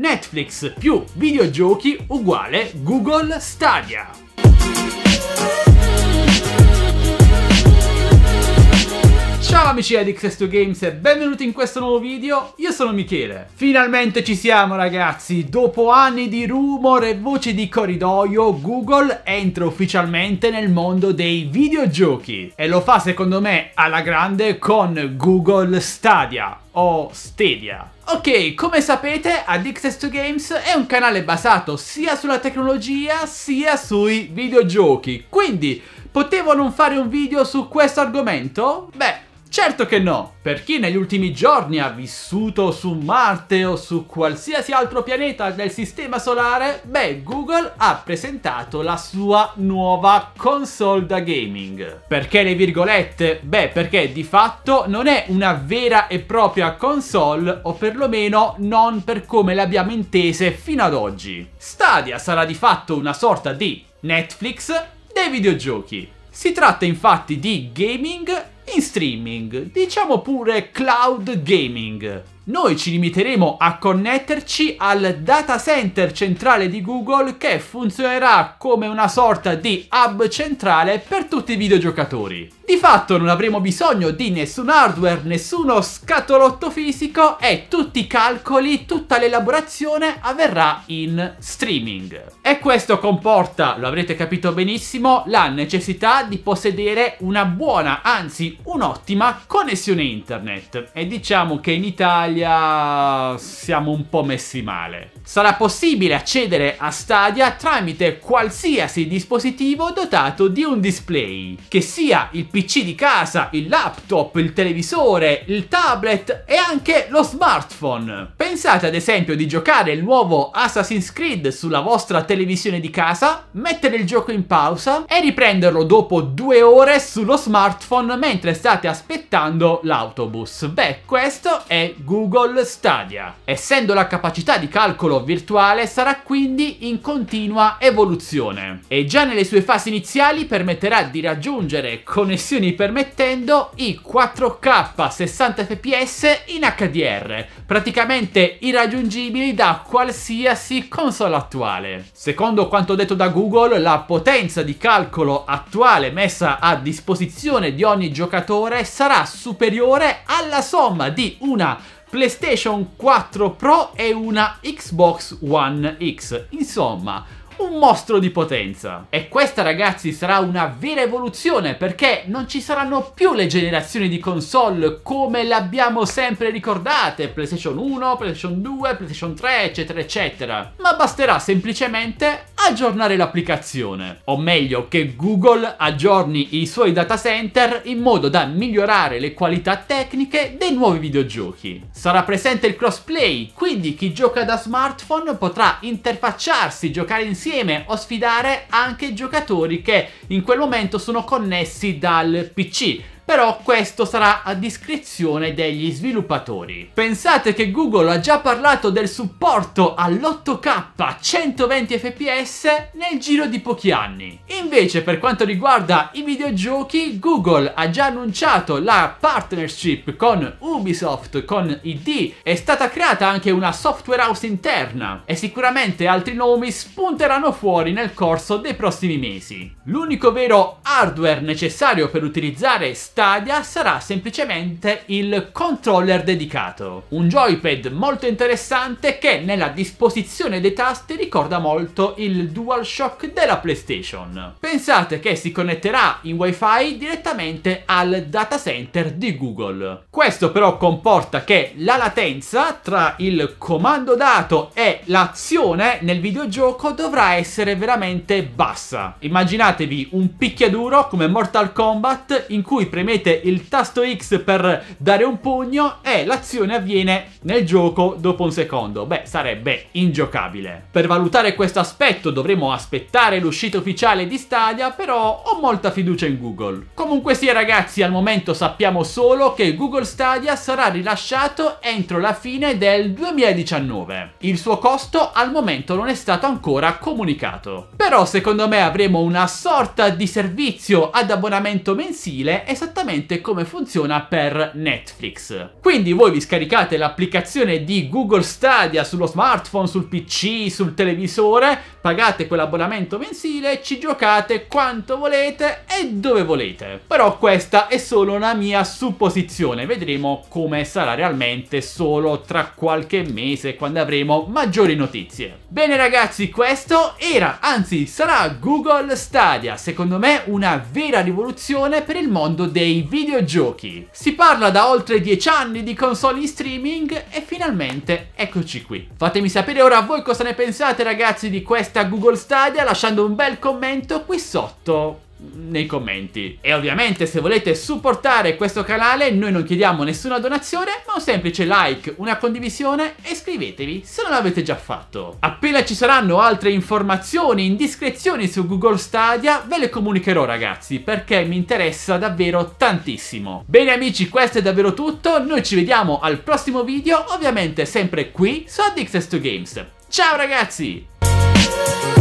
Netflix più videogiochi uguale Google Stadia. Ciao amici di X2 Games e benvenuti in questo nuovo video, io sono Michele. Finalmente ci siamo ragazzi, dopo anni di rumor e voci di corridoio, Google entra ufficialmente nel mondo dei videogiochi. E lo fa secondo me alla grande con Google Stadia, o Stadia. Ok, come sapete Addicted to Games è un canale basato sia sulla tecnologia sia sui videogiochi, quindi potevo non fare un video su questo argomento? Beh, Certo che no! Per chi negli ultimi giorni ha vissuto su Marte o su qualsiasi altro pianeta del Sistema Solare, beh, Google ha presentato la sua nuova console da gaming. Perché le virgolette? Beh, perché di fatto non è una vera e propria console, o perlomeno non per come le abbiamo intese fino ad oggi. Stadia sarà di fatto una sorta di Netflix dei videogiochi. Si tratta infatti di gaming in streaming, diciamo pure cloud gaming. Noi ci limiteremo a connetterci al data center centrale di Google che funzionerà come una sorta di hub centrale per tutti i videogiocatori. Di fatto non avremo bisogno di nessun hardware, nessuno scatolotto fisico e tutti i calcoli, tutta l'elaborazione avverrà in streaming. E questo comporta, lo avrete capito benissimo, la necessità di possedere una buona, anzi un'ottima connessione internet. E diciamo che in Italia Italia siamo un po' messi male. Sarà possibile accedere a Stadia tramite qualsiasi dispositivo dotato di un display, che sia il PC di casa, il laptop, il televisore, il tablet e anche lo smartphone. Pensate ad esempio di giocare il nuovo Assassin's Creed sulla vostra televisione di casa, mettere il gioco in pausa e riprenderlo dopo due ore sullo smartphone mentre state aspettando l'autobus. Beh, questo è Google Google Stadia. Essendo la capacità di calcolo virtuale sarà quindi in continua evoluzione e già nelle sue fasi iniziali permetterà di raggiungere, connessioni permettendo, i 4K 60 fps in HDR, praticamente irraggiungibili da qualsiasi console attuale. Secondo quanto detto da Google, la potenza di calcolo attuale messa a disposizione di ogni giocatore sarà superiore alla somma di una PlayStation 4 Pro e una Xbox One X. Insomma, un mostro di potenza. E questa ragazzi sarà una vera evoluzione perché non ci saranno più le generazioni di console come le abbiamo sempre ricordate, PlayStation 1, PlayStation 2, PlayStation 3 eccetera eccetera, ma basterà semplicemente aggiornare l'applicazione, o meglio che Google aggiorni i suoi data center in modo da migliorare le qualità tecniche dei nuovi videogiochi. Sarà presente il crossplay, quindi chi gioca da smartphone potrà interfacciarsi, giocare insieme insieme o sfidare anche giocatori che in quel momento sono connessi dal PC però questo sarà a discrezione degli sviluppatori. Pensate che Google ha già parlato del supporto all'8K 120 fps nel giro di pochi anni. Invece per quanto riguarda i videogiochi, Google ha già annunciato la partnership con Ubisoft, con ID, è stata creata anche una software house interna e sicuramente altri nomi spunteranno fuori nel corso dei prossimi mesi. L'unico vero hardware necessario per utilizzare st- Stadia sarà semplicemente il controller dedicato. Un joypad molto interessante che nella disposizione dei tasti ricorda molto il DualShock della PlayStation. Pensate che si connetterà in wifi direttamente al data center di Google. Questo però comporta che la latenza tra il comando dato e l'azione nel videogioco dovrà essere veramente bassa. Immaginatevi un picchiaduro come Mortal Kombat in cui premete premete il tasto X per dare un pugno e l'azione avviene nel gioco dopo un secondo. Beh, sarebbe ingiocabile. Per valutare questo aspetto dovremo aspettare l'uscita ufficiale di Stadia, però ho molta fiducia in Google. Comunque sì ragazzi, al momento sappiamo solo che Google Stadia sarà rilasciato entro la fine del 2019. Il suo costo al momento non è stato ancora comunicato. Però secondo me avremo una sorta di servizio ad abbonamento mensile esattamente esattamente come funziona per Netflix. Quindi voi vi scaricate l'applicazione di Google Stadia sullo smartphone, sul PC, sul televisore, pagate quell'abbonamento mensile, ci giocate quanto volete e dove volete. Però questa è solo una mia supposizione, vedremo come sarà realmente solo tra qualche mese quando avremo maggiori notizie. Bene ragazzi, questo era, anzi sarà Google Stadia, secondo me una vera rivoluzione per il mondo dei dei videogiochi. Si parla da oltre 10 anni di console in streaming e finalmente eccoci qui. Fatemi sapere ora voi cosa ne pensate ragazzi di questa Google Stadia lasciando un bel commento qui sotto nei commenti. E ovviamente se volete supportare questo canale noi non chiediamo nessuna donazione ma un semplice like, una condivisione e iscrivetevi se non l'avete già fatto. Appena ci saranno altre informazioni, indiscrezioni su Google Stadia ve le comunicherò ragazzi perché mi interessa davvero tantissimo. Bene amici questo è davvero tutto, noi ci vediamo al prossimo video ovviamente sempre qui su Addicted to Games. Ciao ragazzi!